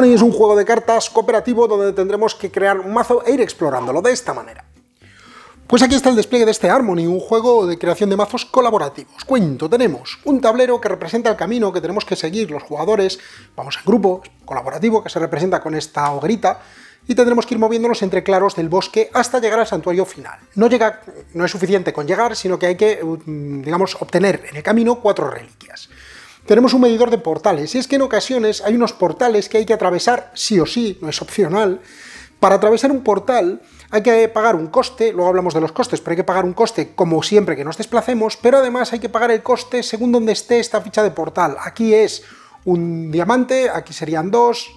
Armony es un juego de cartas cooperativo donde tendremos que crear un mazo e ir explorándolo de esta manera. Pues aquí está el despliegue de este Harmony, un juego de creación de mazos colaborativos. Cuento, tenemos un tablero que representa el camino que tenemos que seguir los jugadores, vamos en grupo, colaborativo, que se representa con esta hoguerita, y tendremos que ir moviéndonos entre claros del bosque hasta llegar al santuario final. No, llega, no es suficiente con llegar, sino que hay que, mm, digamos, obtener en el camino cuatro reliquias tenemos un medidor de portales. Y es que en ocasiones hay unos portales que hay que atravesar sí o sí, no es opcional. Para atravesar un portal hay que pagar un coste, luego hablamos de los costes, pero hay que pagar un coste como siempre que nos desplacemos, pero además hay que pagar el coste según donde esté esta ficha de portal. Aquí es un diamante, aquí serían dos,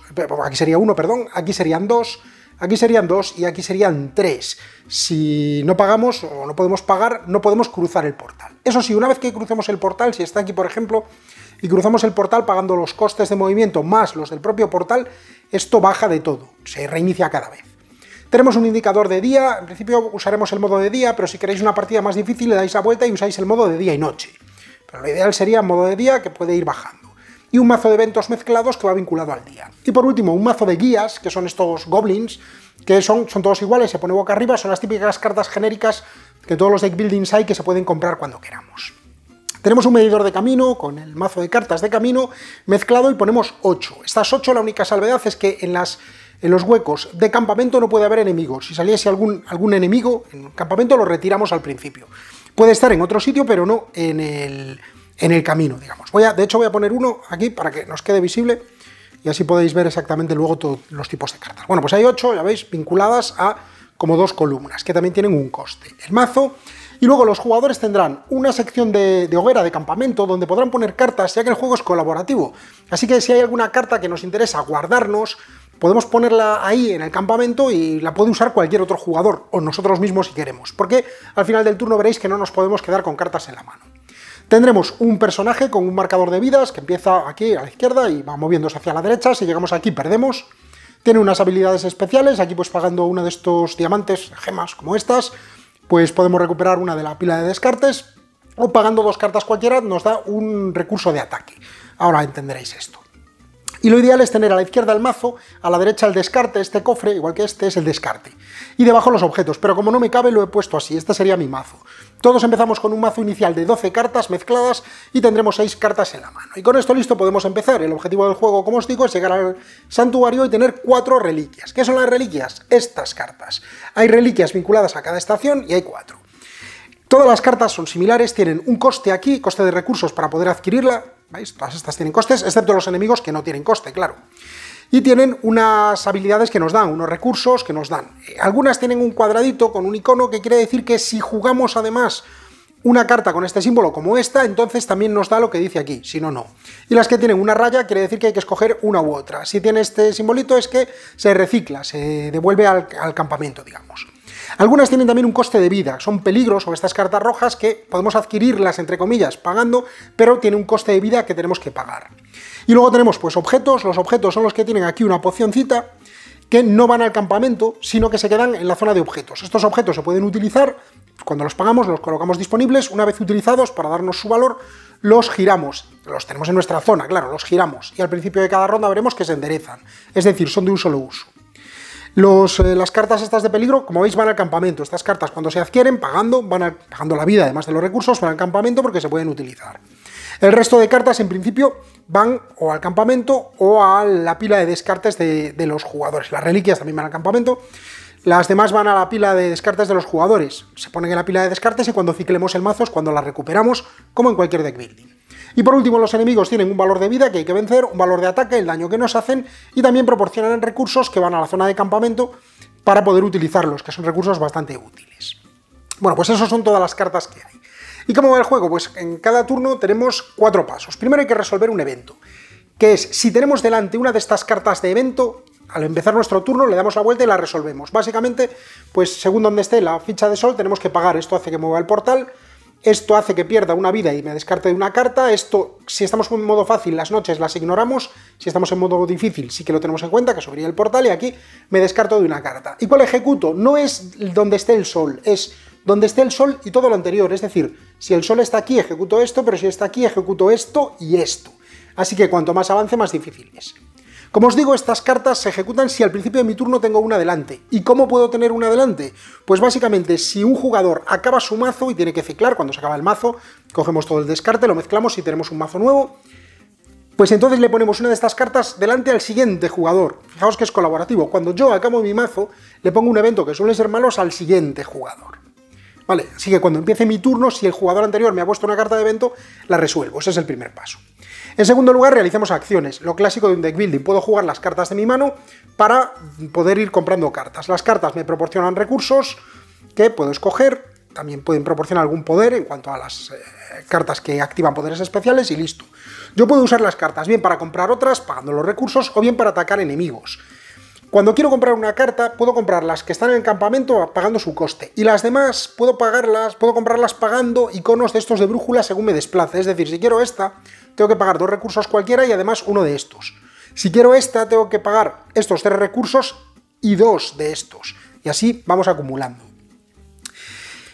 aquí sería uno, perdón, aquí serían dos, aquí serían dos y aquí serían tres. Si no pagamos o no podemos pagar, no podemos cruzar el portal. Eso sí, una vez que crucemos el portal, si está aquí, por ejemplo, y cruzamos el portal pagando los costes de movimiento más los del propio portal, esto baja de todo, se reinicia cada vez. Tenemos un indicador de día, en principio usaremos el modo de día, pero si queréis una partida más difícil le dais la vuelta y usáis el modo de día y noche. Pero lo ideal sería modo de día que puede ir bajando. Y un mazo de eventos mezclados que va vinculado al día. Y por último, un mazo de guías, que son estos goblins, que son, son todos iguales, se pone boca arriba, son las típicas cartas genéricas que todos los deck buildings hay que se pueden comprar cuando queramos. Tenemos un medidor de camino con el mazo de cartas de camino mezclado y ponemos 8. Estas 8, la única salvedad es que en las en los huecos de campamento no puede haber enemigos. Si saliese algún, algún enemigo en el campamento, lo retiramos al principio. Puede estar en otro sitio, pero no en el, en el camino, digamos. Voy de hecho, voy a poner uno aquí para que nos quede visible y así podéis ver exactamente luego todos los tipos de cartas. Bueno, pues hay ocho, ya veis, vinculadas a como dos columnas, que también tienen un coste. El mazo y luego los jugadores tendrán una sección de, de, hoguera, de campamento, donde podrán poner cartas, ya que el juego es colaborativo. Así que si hay alguna carta que nos interesa guardarnos, podemos ponerla ahí en el campamento y la puede usar cualquier otro jugador, o nosotros mismos si queremos, porque al final del turno veréis que no nos podemos quedar con cartas en la mano. Tendremos un personaje con un marcador de vidas que empieza aquí a la izquierda y va moviéndose hacia la derecha, si llegamos aquí perdemos. Tiene unas habilidades especiales, aquí pues pagando uno de estos diamantes, gemas como estas, pues podemos recuperar una de la pila de descartes, o pagando dos cartas cualquiera nos da un recurso de ataque. Ahora entenderéis esto. Y lo ideal es tener a la izquierda el mazo, a la derecha el descarte, este cofre, igual que este es el descarte. Y debajo los objetos, pero como no me cabe lo he puesto así, este sería mi mazo. Todos empezamos con un mazo inicial de 12 cartas mezcladas y tendremos 6 cartas en la mano. Y con esto listo podemos empezar. El objetivo del juego, como os digo, es llegar al santuario y tener 4 reliquias. ¿Qué son las reliquias? Estas cartas. Hay reliquias vinculadas a cada estación y hay 4. Todas las cartas son similares, tienen un coste aquí, coste de recursos para poder adquirirla, ¿veis? Todas estas tienen costes, excepto los enemigos que no tienen coste, claro. Y tienen unas habilidades que nos dan, unos recursos que nos dan. Eh, algunas tienen un cuadradito con un icono que quiere decir que si jugamos además una carta con este símbolo como esta, entonces también nos da lo que dice aquí, si no, no. Y las que tienen una raya quiere decir que hay que escoger una u otra. Si tiene este simbolito es que se recicla, se devuelve al, al campamento, digamos. Algunas tienen también un coste de vida, son peligros o estas cartas rojas que podemos adquirirlas, entre comillas, pagando, pero tienen un coste de vida que tenemos que pagar. Y luego tenemos pues objetos, los objetos son los que tienen aquí una pocioncita, que no van al campamento, sino que se quedan en la zona de objetos. Estos objetos se pueden utilizar, cuando los pagamos los colocamos disponibles, una vez utilizados para darnos su valor, los giramos, los tenemos en nuestra zona, claro, los giramos, y al principio de cada ronda veremos que se enderezan, es decir, son de un solo uso. Eh, las cartas estas de peligro, como veis, van al campamento. Estas cartas cuando se adquieren, pagando, van la vida, además de los recursos, van al campamento porque se pueden utilizar. El resto de cartas, en principio, van o al campamento o a la pila de descartes de, de los jugadores. Las reliquias también van al campamento. Las demás van a la pila de descartes de los jugadores. Se ponen en la pila de descartes y cuando ciclemos el mazo es cuando las recuperamos, como en cualquier deck building. Y por último, los enemigos tienen un valor de vida que hay que vencer, un valor de ataque, el daño que nos hacen y también proporcionan recursos que van a la zona de campamento para poder utilizarlos, que son recursos bastante útiles. Bueno, pues esas son todas las cartas que hay. ¿Y cómo va el juego? Pues en cada turno tenemos cuatro pasos. Primero hay que resolver un evento, que es si tenemos delante una de estas cartas de evento, al empezar nuestro turno le damos la vuelta y la resolvemos. Básicamente, pues según donde esté la ficha de sol tenemos que pagar. Esto hace que mueva el portal esto hace que pierda una vida y me descarte de una carta, esto, si estamos en modo fácil, las noches las ignoramos, si estamos en modo difícil sí que lo tenemos en cuenta, que subiría el portal y aquí me descarto de una carta. ¿Y cuál ejecuto? No es donde esté el sol, es donde esté el sol y todo lo anterior, es decir, si el sol está aquí ejecuto esto, pero si está aquí ejecuto esto y esto. Así que cuanto más avance, más difícil es. Como os digo, estas cartas se ejecutan si al principio de mi turno tengo una delante. ¿Y cómo puedo tener una delante? Pues básicamente, si un jugador acaba su mazo y tiene que ciclar, cuando se acaba el mazo, cogemos todo el descarte, lo mezclamos y tenemos un mazo nuevo, pues entonces le ponemos una de estas cartas delante al siguiente jugador. Fijaos que es colaborativo. Cuando yo acabo mi mazo, le pongo un evento que suele ser malos al siguiente jugador. ¿Vale? Así que cuando empiece mi turno, si el jugador anterior me ha puesto una carta de evento, la resuelvo. Ese es el primer paso. En segundo lugar, realizamos acciones. Lo clásico de un deck building. Puedo jugar las cartas de mi mano para poder ir comprando cartas. Las cartas me proporcionan recursos que puedo escoger. También pueden proporcionar algún poder en cuanto a las eh, cartas que activan poderes especiales y listo. Yo puedo usar las cartas bien para comprar otras, pagando los recursos, o bien para atacar enemigos. Cuando quiero comprar una carta, puedo comprar las que están en el campamento pagando su coste. Y las demás puedo pagarlas, puedo comprarlas pagando iconos de estos de brújula según me desplace. Es decir, si quiero esta, tengo que pagar dos recursos cualquiera y además uno de estos. Si quiero esta, tengo que pagar estos tres recursos y dos de estos. Y así vamos acumulando.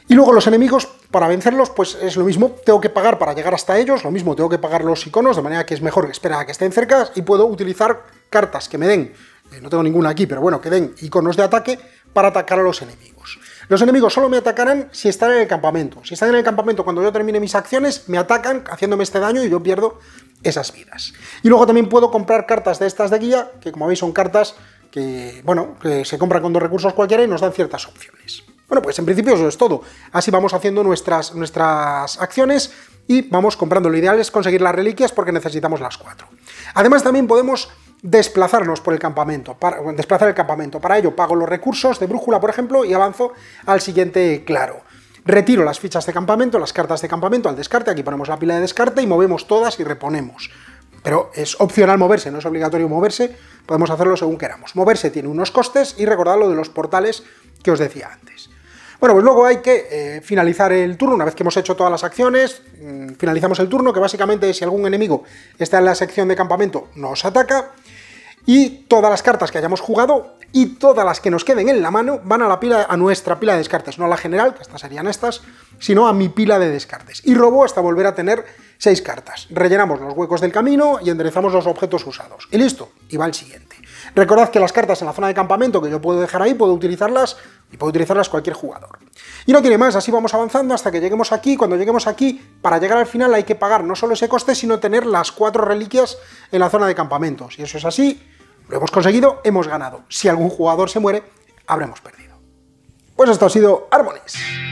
Y luego los enemigos, para vencerlos, pues es lo mismo, tengo que pagar para llegar hasta ellos, lo mismo, tengo que pagar los iconos, de manera que es mejor esperar a que estén cerca y puedo utilizar cartas que me den eh, no tengo ninguna aquí, pero bueno, que den iconos de ataque para atacar a los enemigos. Los enemigos solo me atacarán si están en el campamento. Si están en el campamento cuando yo termine mis acciones, me atacan haciéndome este daño y yo pierdo esas vidas. Y luego también puedo comprar cartas de estas de guía, que como veis son cartas que, bueno, que se compran con dos recursos cualquiera y nos dan ciertas opciones. Bueno, pues en principio eso es todo. Así vamos haciendo nuestras, nuestras acciones y vamos comprando. Lo ideal es conseguir las reliquias porque necesitamos las cuatro. Además también podemos desplazarnos por el campamento, para, desplazar el campamento. Para ello pago los recursos de brújula, por ejemplo, y avanzo al siguiente claro. Retiro las fichas de campamento, las cartas de campamento al descarte, aquí ponemos la pila de descarte y movemos todas y reponemos. Pero es opcional moverse, no es obligatorio moverse, podemos hacerlo según queramos. Moverse tiene unos costes y recordad lo de los portales que os decía antes. Bueno, pues luego hay que eh, finalizar el turno, una vez que hemos hecho todas las acciones, mm, finalizamos el turno, que básicamente si algún enemigo está en la sección de campamento nos ataca, y todas las cartas que hayamos jugado y todas las que nos queden en la mano van a, la pila, a nuestra pila de descartes, no a la general, que estas serían estas, sino a mi pila de descartes. Y robo hasta volver a tener seis cartas. Rellenamos los huecos del camino y enderezamos los objetos usados. Y listo, y va el siguiente. Recordad que las cartas en la zona de campamento que yo puedo dejar ahí, puedo utilizarlas y puede utilizarlas cualquier jugador. Y no tiene más, así vamos avanzando hasta que lleguemos aquí. Cuando lleguemos aquí, para llegar al final hay que pagar no solo ese coste, sino tener las cuatro reliquias en la zona de campamento. Si eso es así, lo hemos conseguido, hemos ganado. Si algún jugador se muere, habremos perdido. Pues esto ha sido Árboles.